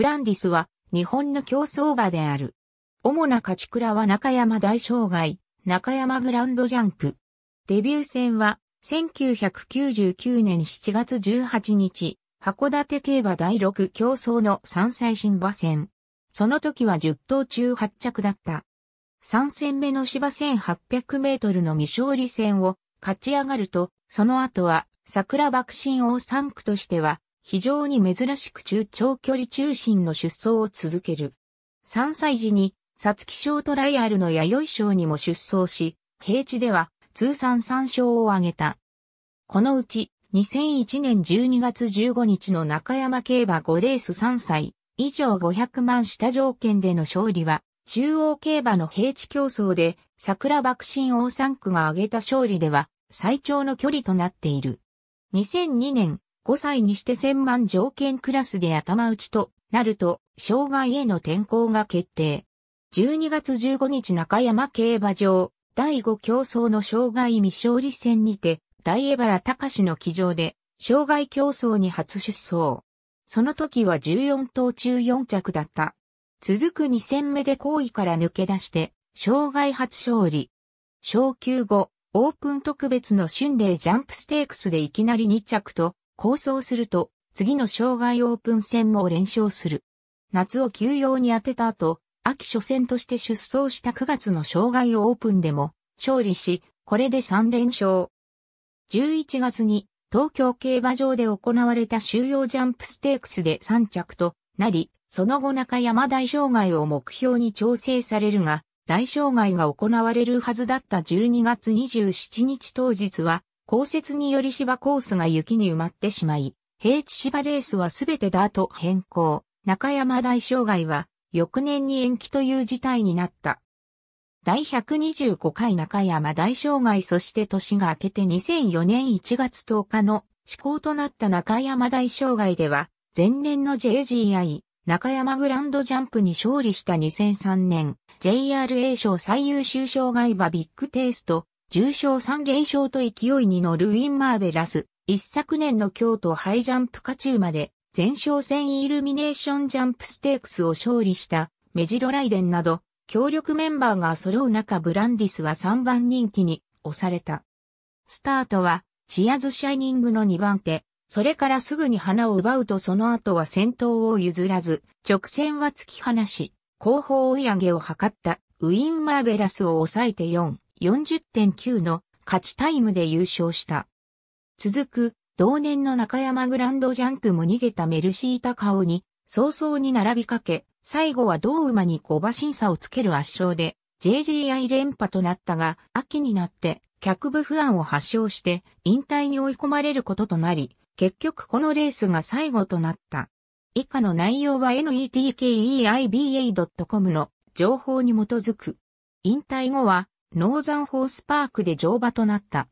グランディスは日本の競走馬である。主な勝ち倉は中山大障害、中山グランドジャンプ。デビュー戦は1999年7月18日、函館競馬第6競争の3歳新馬戦。その時は10頭中8着だった。3戦目の芝1800メートルの未勝利戦を勝ち上がると、その後は桜爆心王3区としては非常に珍しく中長距離中心の出走を続ける。3歳時に、サツキ賞トライアルの弥生賞にも出走し、平地では通算3勝を挙げた。このうち、2001年12月15日の中山競馬5レース3歳以上500万下条件での勝利は、中央競馬の平地競争で桜爆心大3区が挙げた勝利では最長の距離となっている。2002年5歳にして千万条件クラスで頭打ちとなると、障害への転向が決定。12月15日中山競馬場、第5競争の障害未勝利戦にて、大江原隆の騎乗で、障害競争に初出走。その時は14頭中4着だった。続く2戦目で後位から抜け出して、障害初勝利。昇級後、オープン特別の春麗ジャンプステークスでいきなり2着と、構想すると、次の障害オープン戦も連勝する。夏を休養に当てた後、秋初戦として出走した9月の障害オープンでも勝利し、これで3連勝。11月に東京競馬場で行われた収容ジャンプステークスで3着となり、その後中山大障害を目標に調整されるが、大障害が行われるはずだった12月27日当日は、降雪により芝コースが雪に埋まってしまい、平地芝レースはすべてダート変更、中山大障害は翌年に延期という事態になった。第125回中山大障害そして年が明けて2004年1月10日の施行となった中山大障害では、前年の JGI 中山グランドジャンプに勝利した2003年 JRA 賞最優秀障害馬ビッグテイスト重症3減少と勢いに乗るウィンマーベラス、一昨年の京都ハイジャンプカチューまで、前哨戦イルミネーションジャンプステークスを勝利したメジロライデンなど、協力メンバーが揃う中ブランディスは3番人気に押された。スタートは、チアズシャイニングの2番手、それからすぐに花を奪うとその後は先頭を譲らず、直線は突き放し、後方追い上げを図ったウィンマーベラスを抑えて4。40.9の勝ちタイムで優勝した。続く、同年の中山グランドジャンプも逃げたメルシータカオに、早々に並びかけ、最後は同馬に小馬審査をつける圧勝で、JGI 連覇となったが、秋になって、脚部不安を発症して、引退に追い込まれることとなり、結局このレースが最後となった。以下の内容は netkeiba.com の情報に基づく。引退後は、ノーザンホースパークで乗馬となった。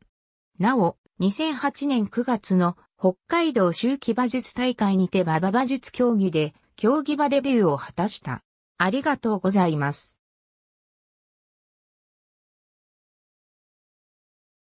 なお、2008年9月の北海道秋季馬術大会にて馬場馬術競技で競技場デビューを果たした。ありがとうございます。